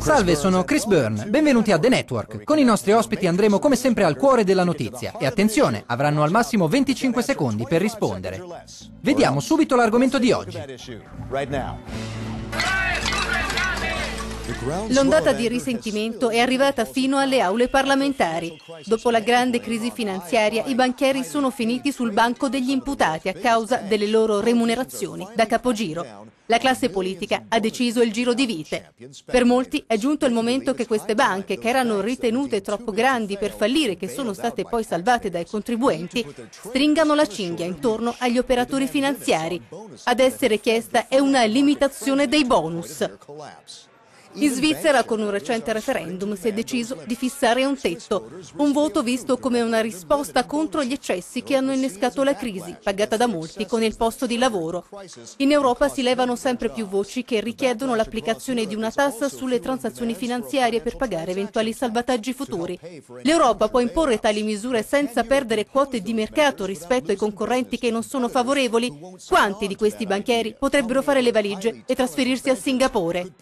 Salve, sono Chris Byrne. Benvenuti a The Network. Con i nostri ospiti andremo come sempre al cuore della notizia. E attenzione, avranno al massimo 25 secondi per rispondere. Vediamo subito l'argomento di oggi. L'ondata di risentimento è arrivata fino alle aule parlamentari. Dopo la grande crisi finanziaria, i banchieri sono finiti sul banco degli imputati a causa delle loro remunerazioni da capogiro. La classe politica ha deciso il giro di vite. Per molti è giunto il momento che queste banche, che erano ritenute troppo grandi per fallire, e che sono state poi salvate dai contribuenti, stringano la cinghia intorno agli operatori finanziari. Ad essere chiesta è una limitazione dei bonus. In Svizzera con un recente referendum si è deciso di fissare un tetto, un voto visto come una risposta contro gli eccessi che hanno innescato la crisi, pagata da molti con il posto di lavoro. In Europa si levano sempre più voci che richiedono l'applicazione di una tassa sulle transazioni finanziarie per pagare eventuali salvataggi futuri. L'Europa può imporre tali misure senza perdere quote di mercato rispetto ai concorrenti che non sono favorevoli? Quanti di questi banchieri potrebbero fare le valigie e trasferirsi a Singapore?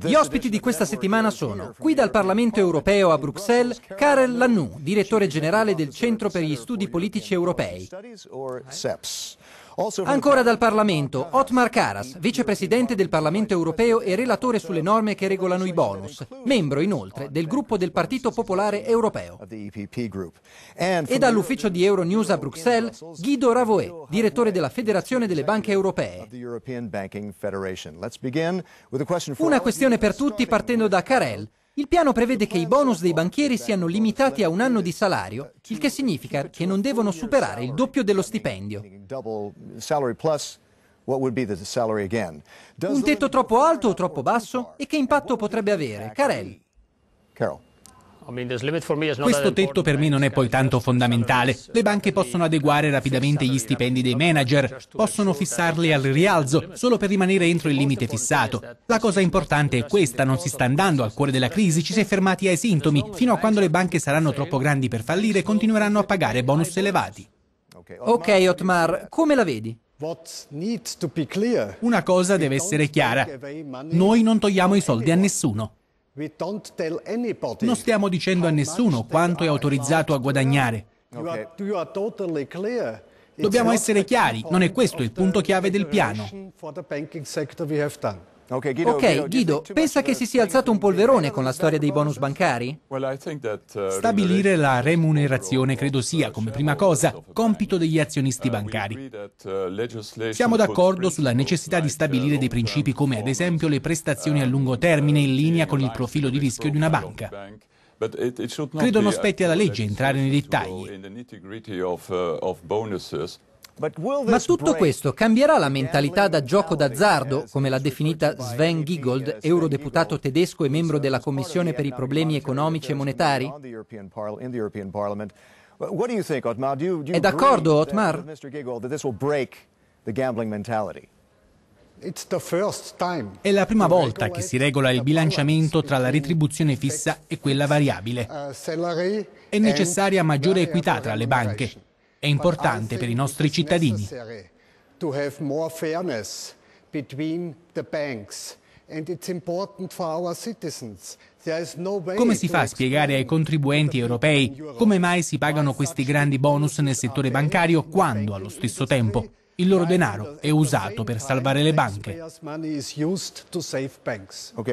Gli ospiti di questa settimana sono qui dal Parlamento europeo a Bruxelles Karel Lannou, direttore generale del Centro per gli Studi Politici Europei. Ancora dal Parlamento, Otmar Karas, vicepresidente del Parlamento europeo e relatore sulle norme che regolano i bonus, membro inoltre del gruppo del Partito Popolare Europeo. E dall'ufficio di Euronews a Bruxelles, Guido Ravoe, direttore della Federazione delle Banche Europee. Una questione per tutti partendo da Carel, il piano prevede che i bonus dei banchieri siano limitati a un anno di salario, il che significa che non devono superare il doppio dello stipendio. Un tetto troppo alto o troppo basso? E che impatto potrebbe avere? Carell. Carol. Questo tetto per me non è poi tanto fondamentale. Le banche possono adeguare rapidamente gli stipendi dei manager, possono fissarli al rialzo solo per rimanere entro il limite fissato. La cosa importante è questa, non si sta andando al cuore della crisi, ci si è fermati ai sintomi. Fino a quando le banche saranno troppo grandi per fallire, continueranno a pagare bonus elevati. Ok, Otmar, come la vedi? Una cosa deve essere chiara. Noi non togliamo i soldi a nessuno. Non stiamo dicendo a nessuno quanto è autorizzato a guadagnare. Dobbiamo essere chiari, non è questo il punto chiave del piano. Ok, Guido, pensa che si sia alzato un polverone con la storia dei bonus bancari? Uh, stabilire la remunerazione credo sia, come prima cosa, compito degli azionisti uh, bancari. Uh, Siamo d'accordo sulla necessità di stabilire dei principi come, ad esempio, le prestazioni a lungo termine in linea con il profilo di rischio di una banca. Credo non spetti alla legge entrare nei dettagli. Ma tutto questo cambierà la mentalità da gioco d'azzardo, come l'ha definita Sven Giegold, eurodeputato tedesco e membro della Commissione per i problemi economici e monetari? È d'accordo, Otmar? Uh, È la prima volta che si regola il bilanciamento tra la retribuzione fissa e quella variabile. Uh, È necessaria maggiore equità tra le banche. È importante per i nostri cittadini. come si fa a spiegare ai contribuenti europei come mai si pagano questi grandi bonus nel settore bancario quando, allo stesso tempo, il loro denaro è usato per salvare le banche.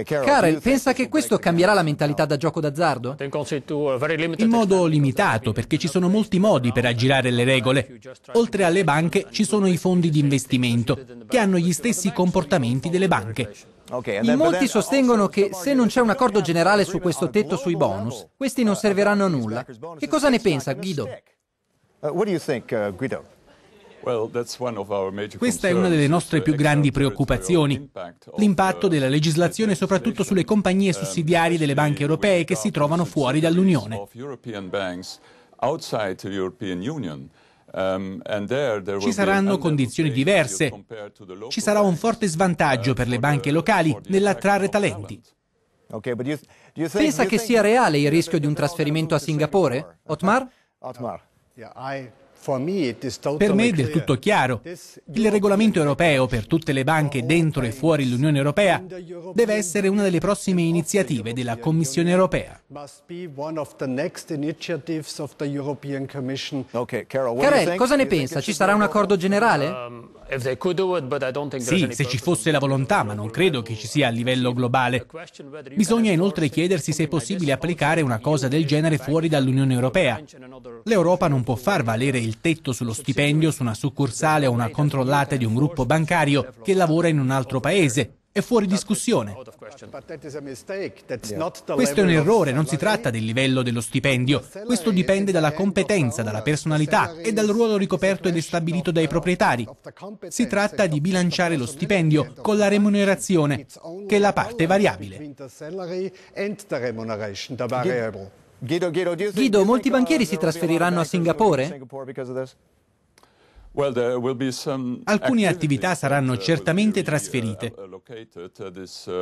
Karel, pensa che questo cambierà la mentalità da gioco d'azzardo? In modo limitato, perché ci sono molti modi per aggirare le regole. Oltre alle banche ci sono i fondi di investimento, che hanno gli stessi comportamenti delle banche. In molti oh, sostengono che se non c'è un accordo generale su questo tetto sui bonus, questi non serviranno a nulla. Che cosa ne pensa Guido? Uh, what do you think, uh, Guido? Questa è una delle nostre uh, più grandi preoccupazioni, l'impatto uh, della legislazione soprattutto sulle compagnie sussidiarie delle banche europee che si trovano fuori dall'Unione. Um, ci saranno condizioni diverse, ci sarà un forte svantaggio uh, per le banche locali nell'attrarre talenti. Pensa che sia reale il rischio di un trasferimento a Singapore, Otmar? Otmar. Per me è del tutto chiaro. Il regolamento europeo per tutte le banche dentro e fuori l'Unione Europea deve essere una delle prossime iniziative della Commissione Europea. Carel, cosa ne pensa? Ci sarà un accordo generale? Um, sì, se ci fosse la volontà, ma non credo che ci sia a livello globale. Bisogna inoltre chiedersi se è possibile applicare una cosa del genere fuori dall'Unione Europea. L'Europa non può far valere il tetto sullo stipendio su una succursale o una controllata di un gruppo bancario che lavora in un altro paese è fuori discussione. Questo è un errore, non si tratta del livello dello stipendio, questo dipende dalla competenza, dalla personalità e dal ruolo ricoperto ed stabilito dai proprietari. Si tratta di bilanciare lo stipendio con la remunerazione, che è la parte variabile. Guido, molti banchieri si trasferiranno a Singapore? Alcune attività saranno certamente trasferite,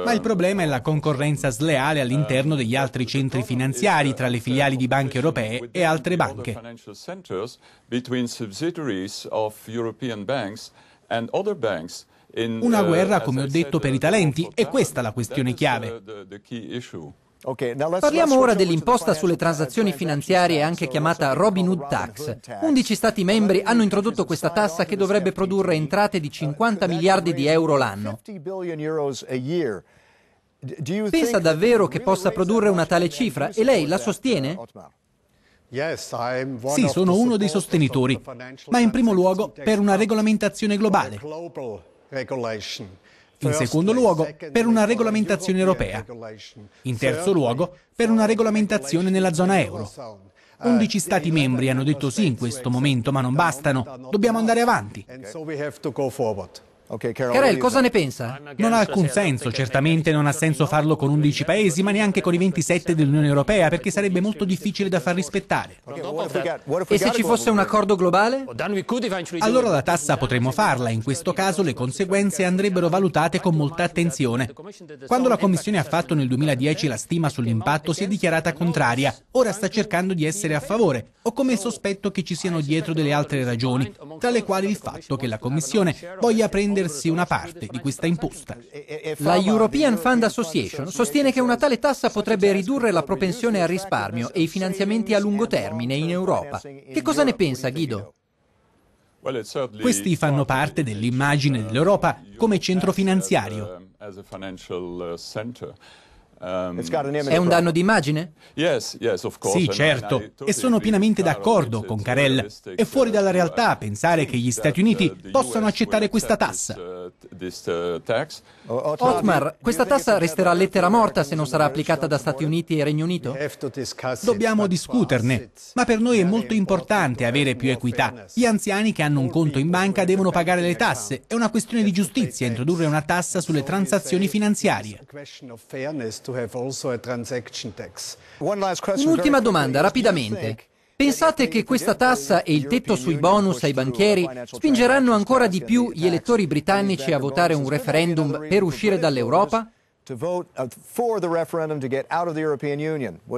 ma il problema è la concorrenza sleale all'interno degli altri centri finanziari tra le filiali di banche europee e altre banche. Una guerra, come ho detto, per i talenti, è questa la questione chiave. Parliamo ora dell'imposta sulle transazioni finanziarie, anche chiamata Robin Hood Tax. 11 Stati membri hanno introdotto questa tassa che dovrebbe produrre entrate di 50 uh, miliardi di euro l'anno. Pensa davvero che possa produrre una tale cifra e lei la sostiene? Sì, sono uno dei sostenitori, ma in primo luogo per una regolamentazione globale in secondo luogo per una regolamentazione europea, in terzo luogo per una regolamentazione nella zona euro. Undici uh, Stati membri hanno detto sì in questo momento, ma non bastano, dobbiamo andare avanti. Karel, cosa ne pensa? Non ha alcun senso, certamente non ha senso farlo con 11 paesi, ma neanche con i 27 dell'Unione Europea, perché sarebbe molto difficile da far rispettare. E se ci fosse un accordo globale? Oh, allora la tassa potremmo farla, in questo caso le conseguenze andrebbero valutate con molta attenzione. Quando la Commissione ha fatto nel 2010 la stima sull'impatto si è dichiarata contraria, ora sta cercando di essere a favore, ho come sospetto che ci siano dietro delle altre ragioni, tra le quali il fatto che la Commissione voglia prendersi una parte di questa imposta. La European Fund Association sostiene che una tale tassa potrebbe ridurre la propensione al risparmio e i finanziamenti a lungo termine in Europa. Che cosa ne pensa Guido? Questi fanno parte dell'immagine dell'Europa come centro finanziario. Ehm, È un danno d'immagine? Sì, certo, e sono pienamente d'accordo con Carell. È fuori dalla realtà uh, pensare che gli Stati uh, Uniti possano accettare questa tassa. Uh, Uh, Otmar, questa tassa resterà lettera morta se non sarà applicata da Stati Uniti e Regno Unito? Dobbiamo discuterne, ma per noi è molto importante avere più equità. Gli anziani che hanno un conto in banca devono pagare le tasse. È una questione di giustizia introdurre una tassa sulle transazioni finanziarie. Un'ultima domanda, rapidamente. Pensate che questa tassa e il tetto sui bonus ai banchieri spingeranno ancora di più gli elettori britannici a votare un referendum per uscire dall'Europa?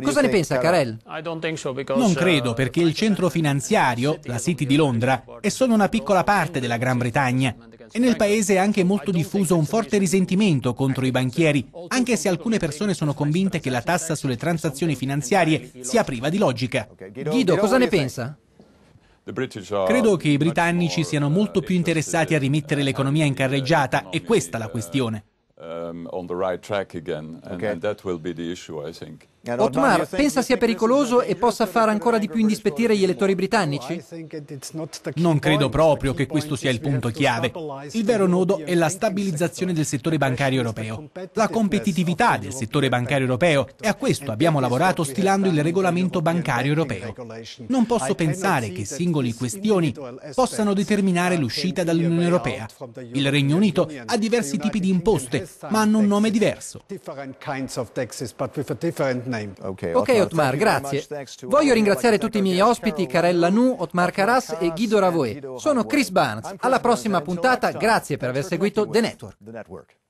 Cosa ne pensa Carell? Non uh, credo perché il centro finanziario, la City di Londra, è solo una piccola parte della Gran Bretagna e nel paese è anche molto diffuso un forte risentimento contro i banchieri, anche se alcune persone sono convinte che la tassa sulle transazioni finanziarie sia priva di logica. Guido, cosa ne pensa? Credo che i britannici siano molto più interessati a rimettere l'economia in carreggiata, è questa la questione. Um, on the right track again. Okay. That will be the issue, I think. Otmar pensa sia pericoloso e possa far ancora di più indispettire gli elettori britannici? Non credo proprio che questo sia il punto chiave. Il vero nodo è la stabilizzazione del settore bancario europeo, la competitività del settore bancario europeo e a questo abbiamo lavorato stilando il regolamento bancario europeo. Non posso pensare che singole questioni possano determinare l'uscita dall'Unione Europea. Il Regno Unito ha diversi tipi di imposte, ma hanno un nome diverso name. Ok Otmar, grazie. Voglio ringraziare tutti i miei ospiti, Karel Lanou, Otmar Karas e Guido Ravoe. Sono Chris Barnes. Alla prossima puntata, grazie per aver seguito The Network.